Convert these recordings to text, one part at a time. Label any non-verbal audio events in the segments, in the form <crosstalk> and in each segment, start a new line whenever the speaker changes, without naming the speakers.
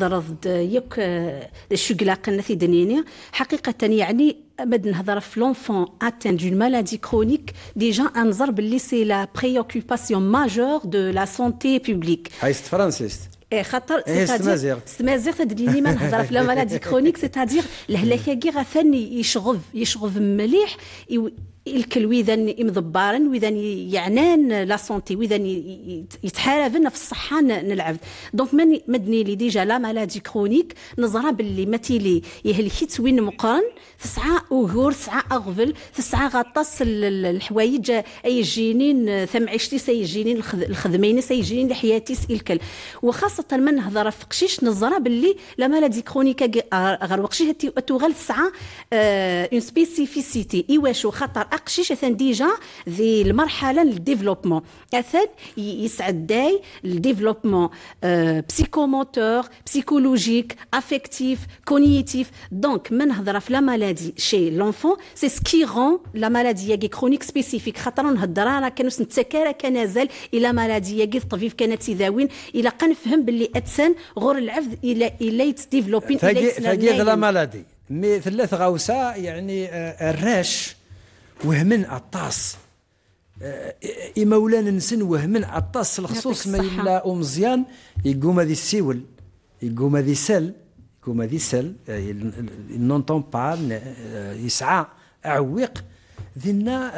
رفض يك الشقلاق التي دنيني حقيقة يعني مد نهضر في لونفون اتان دون مالادي كرونيك ديجا انظر باللي سي لا بريوكوباسيون ماجور دو لا سونتي بوبليك
حيث فرانسيس
ايه خاطر سمازيغ سمازيغ تدليني ما نهضر في لا مالادي كرونيك سيتادير الهلاكه كي غا ثاني يشغف يشغف مليح الكل وإذا مضبارا وإذا يعنان لا سونتي وإذا يتحاربن في الصحة نلعب دونك من مدني لي ديجا لا مالادي كرونيك نظرة باللي ما يهلكيت وين مقرن تسعة أوغور تسعة أغفل تسعة غطاس الحوايج اي جينين ثم عشتي جينين الخدمين جينين لحياتي الكل وخاصة من نهضر في قشيش نظرة باللي لا مالادي كرونيك غير وقشيش توغل تسعة اون سبيسيفيسيتي اي واش خطر اقشيش اثن ديجا ذي المرحله للديفلوبمون اثن يسعد داي الديفلوبمون بسيكوموتور بسيكولوجيك افكتيف كونيتيف دونك من هضره في لا مالادي شي لونفون سي سكي غون لا مالادي ياكي كرونيك سبيسيفيك خاطر نهضر راه كانوا نتسكر كنازل الى مالادي ياكي الطبيب كانت سيداوين الى قنفهم باللي اتسان غور العفد الى الى يتديفلوبين الى لا مالادي
مي ثلاث غوسه يعني آه، الراش وهمن عطاس آه، مولانا نسن وهمن عطاس الخصوص ما يلا ومزيان يقوم هذه السيول يقوم هذه سل يقوم هذه سل نونتون آه، با آه، يسعى أعويق ذنا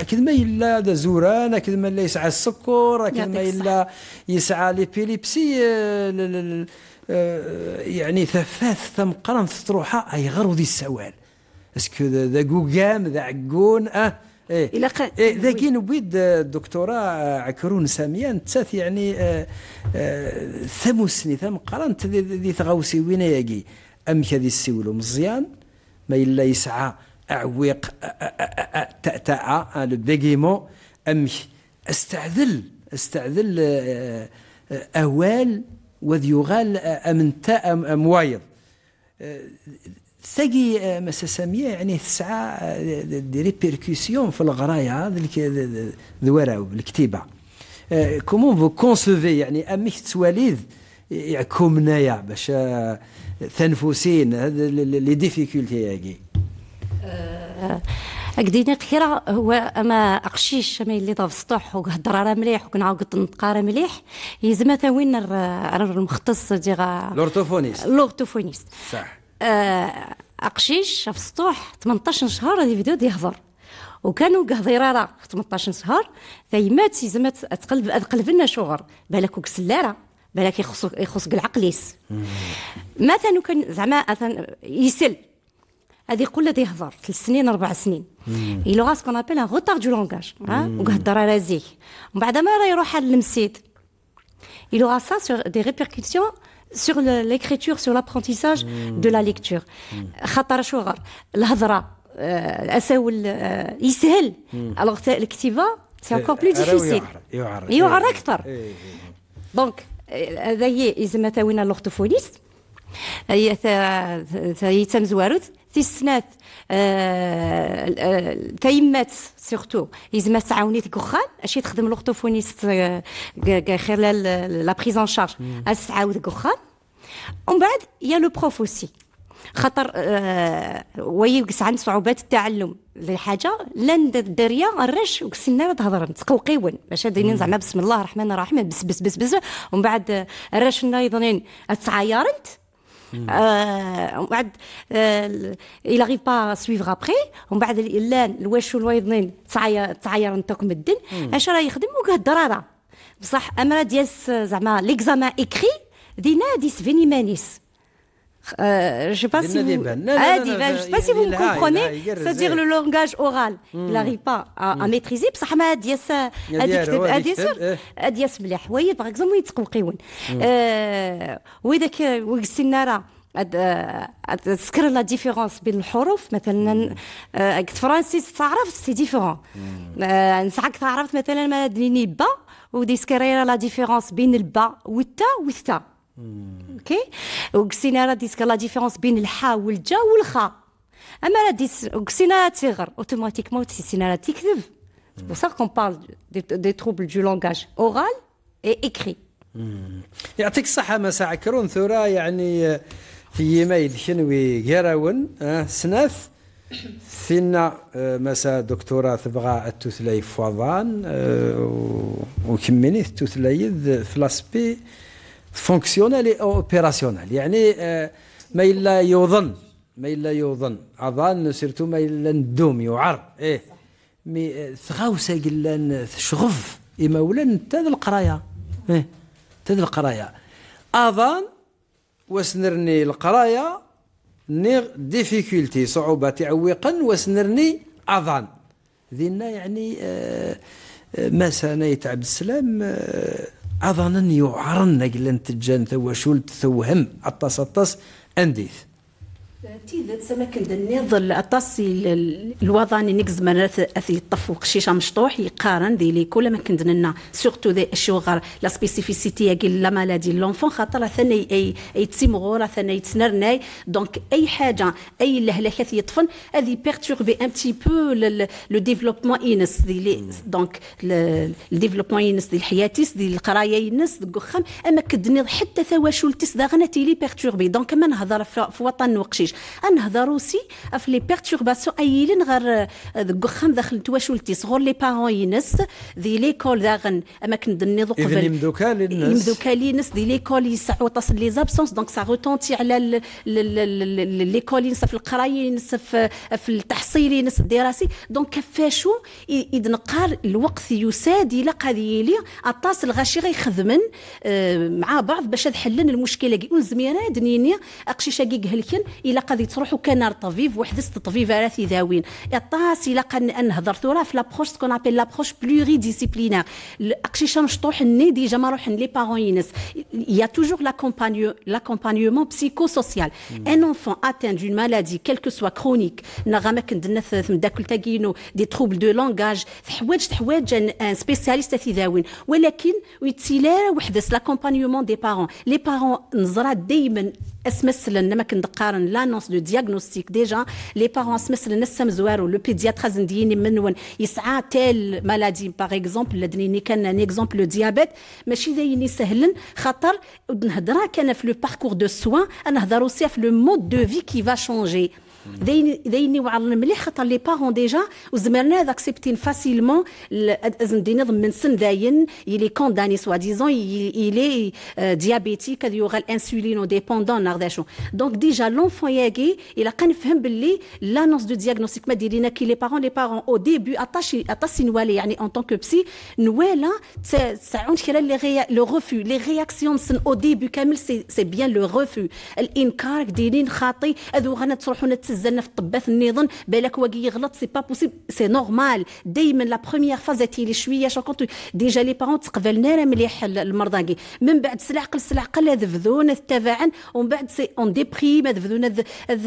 اكيد ما يلا زوران اكيد ما يسعى السكر اكيد ما يلا يسعى ليبيليبسي يعني ثفاث قرن تروحها اي غرو ذي السوال اسكو ذا قوقام ذا عقون اه ايه الى إيه ذا كين بيد الدكتوراه عكرون ساميان تات يعني آه آه ثموسني ثم قرنت ذي ثغوسي وين يجي ام كذي السيولو مزيان ما الا يسعى اعويق تأتأ لو بيغيمون ام استعذل استعذل اوال وذ يغال ام وايض ثقي آه، مس سامية يعني تسعى آه، دي ريبيركسيون في الغراية ذا الوراوب الكتيبة كومون آه، فو كونسوفي يعني امك تواليد يعكمنايا يعني باش تنفسين هذا لي ديفيكولتي هاكي
اكديني خيرا هو اما اقشيش ما اللي طاف سطح وهضر راه مليح وكنعاود نطقى مليح يزما تا وين المختص ديال
لورتوفونيست
لورتوفونيست صح آه، اقشيش في السطوح 18 شهر هذه الفيديو يهضر وكانوا قهضيرارة 18 شهر فيمات زعما تقلب تقلب لنا شغر بالك كسلاره بالك يخص يخص العقليس مثلا كان زعما يسل هذه يقول له يهضر ثلاث سنين اربع سنين اي لوغا سكون ابيل ان غوتار دو لونغاج وكهضر زيه من بعد ما يروح على المسيد سا سور دي ريبيركسيون sur l'écriture, sur l'apprentissage دو la hmm. lecture. خطر شو غير الهضره الاساول يسهل الوغ الكتيبه سي انكور بلو ديفيسيل
يعر يعر اكثر
دونك هذا هي يزما تاوينا لورتوفونيست هي تاهي تمزواروت تيسنات آه، تيمات آه، سيغتو يزما تعاوني تعاونيت اش تخدم لوكتوفونيست آه، خلال لا بريز ان شارج تعاود كوخان ومن بعد يا لو بروف اوسي خاطر وي ويقص عند صعوبات التعلم لحاجه لان الدريه الرش وكسنا راه تهضر تقوقيون باش دايرين زعما بسم الله الرحمن الرحيم بس بس بس بس ومن بعد الرش نايضنين تعايرنت آه، وبعد الى آه، غيب با سويفغ ابخي ومن بعد الان الواش والويضنين تعاير تعاير نتوك مدن اش راه يخدم وكه الدراره بصح امرا ديال زعما ليكزامان اكري دينا دي سفيني مانيس Euh, je ne sais pas si vous... Non, ah, non, je sais pas si vous me comprenez, c'est-à-dire le langage oral, il hmm. n'arrive pas à, à hmm. maîtriser, بصح ما هاد ياس هاد يكتب هاد ياس هاد ياس مليح وهي باغ اكزومبل يتقوقيون وذاك وقسينا راه تذكر لا ديفيرونس بين الحروف مثلا قلت فرانسيس تعرف سي ديفيرون نسعك تعرف مثلا ما ديني با وديسكريرا لا ديفيرونس بين البا والتا والثا اوكي وقسينا راه ديسك لا ديفيرونس بين الحا والجا والخا اما راه ديس قسينا تيغر اوتوماتيكمون تيسينا راه تيكذب C'est pour ça qu'on parle des, des troubles du langage oral
يعطيك الصحة مساء كرون ثورة يعني آه، في يميل شنوي قراون آه، سناث فينا آه، مساء دكتورة تبغى التثلي فضان وكمينيث التثلي في لاسبي فونكسيونال اي اوبيراسيونال يعني آه، ما الا يظن ما الا يظن اظن سيرتو ما الا ندوم يعر ايه مي آه، ثغاوسا قلان شغف اما ولا انت القرايه ايه انت القرايه اظن وسنرني القرايه نيغ ديفيكولتي صعوبه تعويقا وسنرني اظن ذينا يعني آه, آه، سنيت عبد السلام آه أظن يعرن قلن تجان ثوى شولت ثوهم أطس أطس أنديث
تيذت سماكن النيض الطاسي الوطني نكز مرات اثي الطف وقشيشه مشطوح يقارن دي لي كل ما لنا سورتو ذا الشغل لا سبيسيفيسيتي يا لا مالادي لونفون خاطر ثاني اي اي تيمغور ثاني تنرناي دونك اي حاجه اي الهلاك يطفن هذه بيرتوربي ان تي بو لو ديفلوبمون اينس دي لي دونك الديفلوبمون اينس دي الحياتيس دي القرايه اينس دوخان اما كدني حتى ثواشولتيس داغنا تيلي بيرتوربي دونك ما نهضر في وطن وقشيش الزوج انهضر روسي في لي بيرتورباسيون ايلين غير ذك داخل التواشول تي صغور لي بارون ينس دي ليكول داغن اما كنت نض قبل
يمدوكالي يمدوكالي
نس دي ليكول يسعو تصل لي زابسونس دونك سا روتونتي على ليكول ينس في القرايه ينس في التحصيل ينس الدراسي دونك كفاشو اذ نقار الوقت يساد الى قضيه لي اطاس الغاشي غيخدمن آه، مع بعض باش حلن المشكله كي زميره دنيني اقشيشه كي قهلكن الى غادي تروحوا كنار طبيب وحدس الطبيب راثي ذاوين الطاسي ان نهضر راه في لابروش سكون ابيل لابروش بلوري ديسيبلينير الاقشيشه مشطوح ني ديجا ما روح لي بارون ينس يا توجور l'accompagnement psychosocial سوسيال hmm. ان atteint d'une دون مالادي كلكو سوا كرونيك نغا ما كندنا مداكل تاكينو دي تروبل دو لونغاج تحوايج تحوايج ان سبيسياليست في ذاوين ولكن ويتسيلا وحدس لاكومبانيومون دي بارون لي بارون نزرا دائما اسمس لنا ما كنقارن لا de diagnostic déjà les parents se le le pédiatre zindini men il yesa telle maladie par exemple le kan un exemple le diabète le parcours de soins le mode de vie qui va changer les parents déjà, ils acceptent facilement les enfants, des il est condamné, disant il est euh, diabétique, il aura l'insuline indépendante Donc déjà l'enfant il a quand même fait l'annonce du diagnostic. Mais les parents, les parents au début En tant que psy, nous ont on refus, les réactions au début, c'est bien le refus, تزلنا في الطباث النظام بالك واقي يغلط سي با بوسيبل سي نورمال دائما لا بروميير فاز تيلي شويه شكون ديجا لي بارون تقبلنا مليح المرضى كي من بعد سلعقل سلعقل ذفذون تباعن ومن بعد سي اون ديبريم ذفذون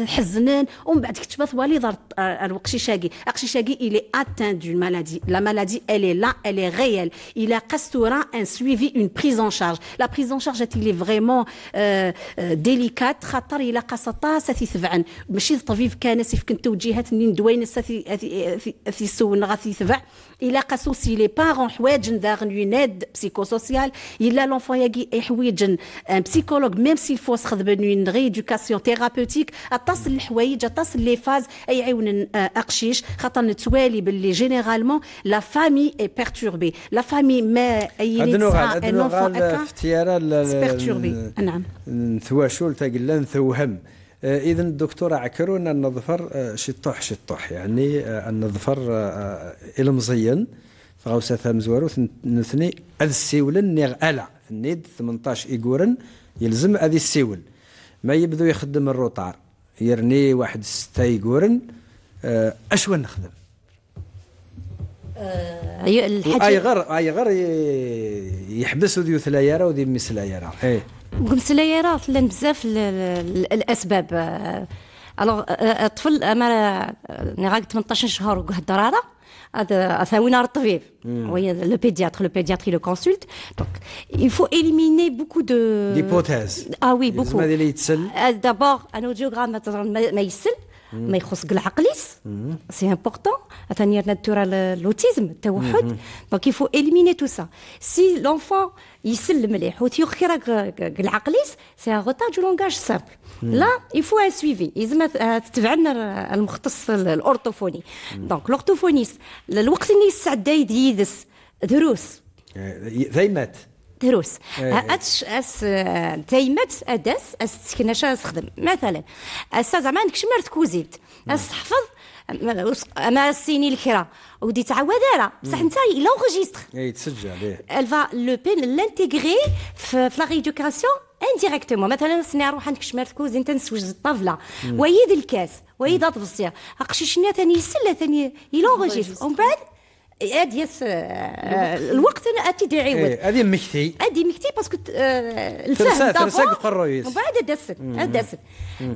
حزنان ومن بعد الوقشي وليد الوقشي اقشيشاكي الي اتان دون مالادي لا مالادي الي لا الي غيال الى قستورا ان سويفي اون بريز ان شارج لا بريز ان شارج تيلي فريمون ديليكات خاطر الى قاستا ساتي ثبعن ماشي خفيف كان سيف كنت توجيهات من دوين في سون غادي تبع الا قاسو سي لي بارون حوايج داغ نيد بسيكو سوسيال الا لونفون ياكي اي ان بسيكولوج ميم سي فوس خدم نيد ريدوكاسيون تيرابوتيك اتصل الحوايج اتصل لي فاز اي عيون اقشيش خاطر نتوالي باللي جينيرالمون لا فامي اي بيرتوربي لا فامي ما نيد سا ان اونفون
اكا بيرتوربي نعم نثواشول تاقلا نثوهم آه، اذا الدكتور عكر ان النظفر آه، شطح شطح يعني النظفر آه، المزين غوسة مزوارو نثني اذ السيولن نيغ الا نيد 18 ايغورن يلزم اذ السيول ما يبدو يخدم الروطار يرني واحد ستة ايغورن اشوا نخدم
أيوة، اي
غير اي غير يحبس ذي ثلايره وذي مسلايره ايه
قمت لي راه لان بزاف الاسباب الوغ آه، آه، آه، الطفل ما راه 18 شهر وهضر هذا ثاوينا الطبيب وي لو بيدياتر لو بيدياتري لو كونسولت دونك il faut éliminer beaucoup de d'hypothèses
ah oui beaucoup euh, mm. il faut يتسل
دابور انو جيوغرام ما يسل ما يخص العقليس سي امبورطون ثاني ناتورال لوتيزم التوحد دونك يفو اليميني تو سا سي لونفون يسلم مليح وتيوخي راك العقليس سي ان روتار دو لونغاج سامبل لا يفو ان سويفي يلزم تتبع لنا المختص الاورتوفوني دونك الاورتوفونيست الوقت اللي يسعد يدس دروس
ذيمات
دروس اتش اس دايمات اداس استكناش استخدم مثلا اسا زعما كوزيت اس تحفظ امام السيني الكرا ودي تاع راه بصح انت لا
اي تسجل عليه
الفا لو بين لانتيغري في لا ريدوكاسيون انديريكتومون مثلا سني روح عند شمال كوزين تنسوج الطافله ويد الكاس ويد اقشي شنيا ثاني يسلا ثاني يلونغيستر ومن بعد ادي يس الوقت اتي دعي إيه،
هذه مكتي
ادي مكتي باسكو الفهم دابور ترساك قرويس ومن بعد دسك دست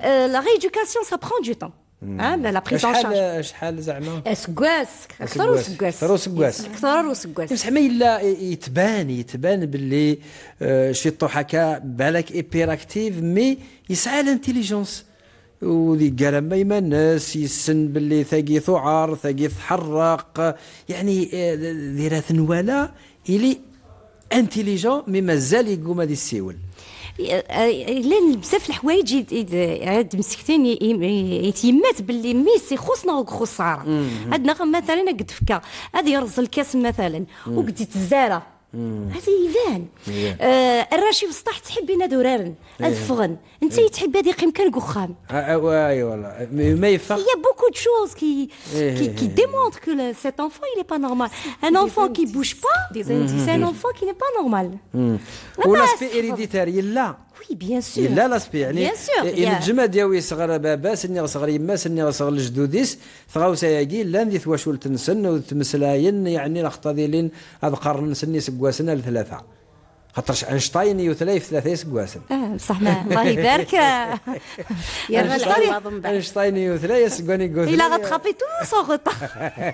لا ريدوكاسيون سا برون دو طون لا لا بريز شارج شحال زعما سكواس اكثر وسكواس اكثر وسكواس اكثر وسكواس بصح ما الا يتبان
يتبان باللي آه، شي هكا بالك ايبيراكتيف مي يسعى لانتيليجونس ودي قال ما يمنس يسن باللي ثقي ثعر ثقي تحرق يعني آه، ذي راث نوالا الي
انتيليجون مي مازال يقوم هذه السيول لان بزاف الحوايج عاد مسكتين يتيمات باللي ميسي خصنا وخساره عندنا مثلا قد فكا هذه رز الكاس مثلا وقد تزاره هذا يبان آه الراشي بسطح تحبينا دورارن إيه. الفغن انت إيه. تحب هذه قيم كان قخام
اي آه، آه، آه، أيوة، والله ما يفا يا
بوكو دو شوز كي كي كي ديمونتر كو سيت انفون اي با نورمال ان انفون كي بوش با pas c'est un enfant qui n'est pas normal ولا سبي هيريديتاري لا وي بيان سور لا لاسبي يعني بيان سور
الى
تجمع دياوي صغر بابا سني صغر يما سني صغر الجدوديس ثغاوسا ياكي لان ذي ثواشول تنسن وتمسلاين يعني لين هذا قرن سني سكواسن لثلاثه خاطرش اينشتاين يثلاي في ثلاثه سكواسن
اه بصح ما الله يبارك <laughs>
يا
اينشتاين يثلاي سكواني كوث الا غتخابي تو سون